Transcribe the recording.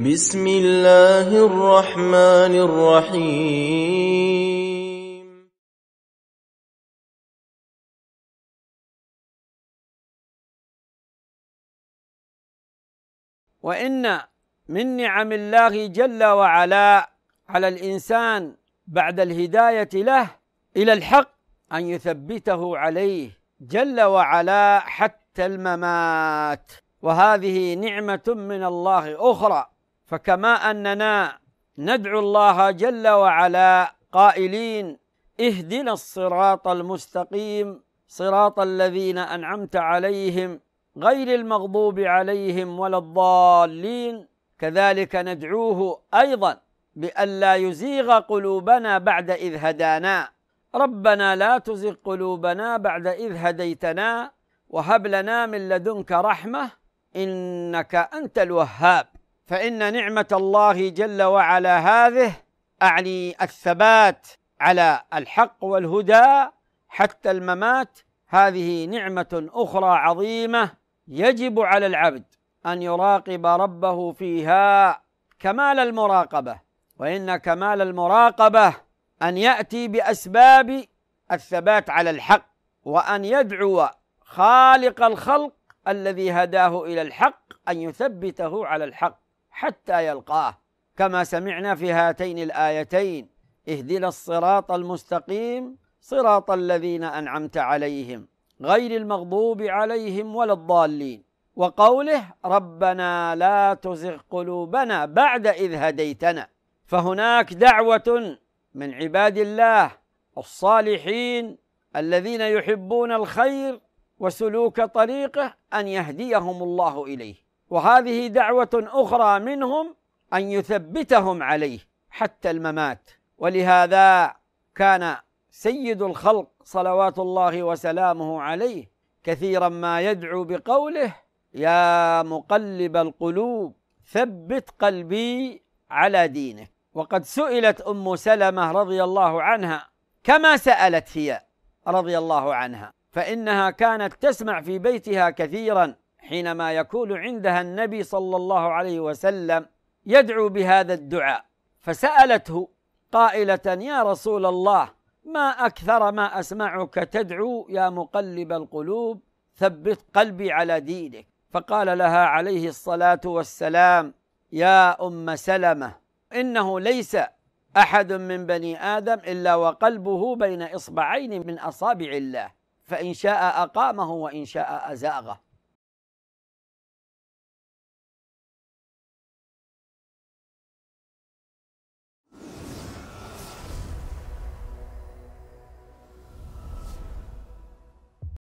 بسم الله الرحمن الرحيم وإن من نعم الله جل وعلا على الإنسان بعد الهداية له إلى الحق أن يثبته عليه جل وعلا حتى الممات وهذه نعمة من الله أخرى فكما أننا ندعو الله جل وعلا قائلين اهدنا الصراط المستقيم صراط الذين أنعمت عليهم غير المغضوب عليهم ولا الضالين كذلك ندعوه أيضا بأن لا يزيغ قلوبنا بعد إذ هدانا ربنا لا تزغ قلوبنا بعد إذ هديتنا وهب لنا من لدنك رحمة إنك أنت الوهاب فإن نعمة الله جل وعلا هذه أعني الثبات على الحق والهدى حتى الممات هذه نعمة أخرى عظيمة يجب على العبد أن يراقب ربه فيها كمال المراقبة وإن كمال المراقبة أن يأتي بأسباب الثبات على الحق وأن يدعو خالق الخلق الذي هداه إلى الحق أن يثبته على الحق حتى يلقاه كما سمعنا في هاتين الايتين اهدنا الصراط المستقيم صراط الذين انعمت عليهم غير المغضوب عليهم ولا الضالين وقوله ربنا لا تزغ قلوبنا بعد اذ هديتنا فهناك دعوه من عباد الله الصالحين الذين يحبون الخير وسلوك طريقه ان يهديهم الله اليه وهذه دعوة أخرى منهم أن يثبتهم عليه حتى الممات ولهذا كان سيد الخلق صلوات الله وسلامه عليه كثيرا ما يدعو بقوله يا مقلب القلوب ثبت قلبي على دينك وقد سئلت ام سلمه رضي الله عنها كما سالت هي رضي الله عنها فانها كانت تسمع في بيتها كثيرا حينما يكون عندها النبي صلى الله عليه وسلم يدعو بهذا الدعاء فسالته قائله يا رسول الله ما اكثر ما اسمعك تدعو يا مقلب القلوب ثبت قلبي على دينك فقال لها عليه الصلاه والسلام يا ام سلمه انه ليس احد من بني ادم الا وقلبه بين اصبعين من اصابع الله فان شاء اقامه وان شاء ازاغه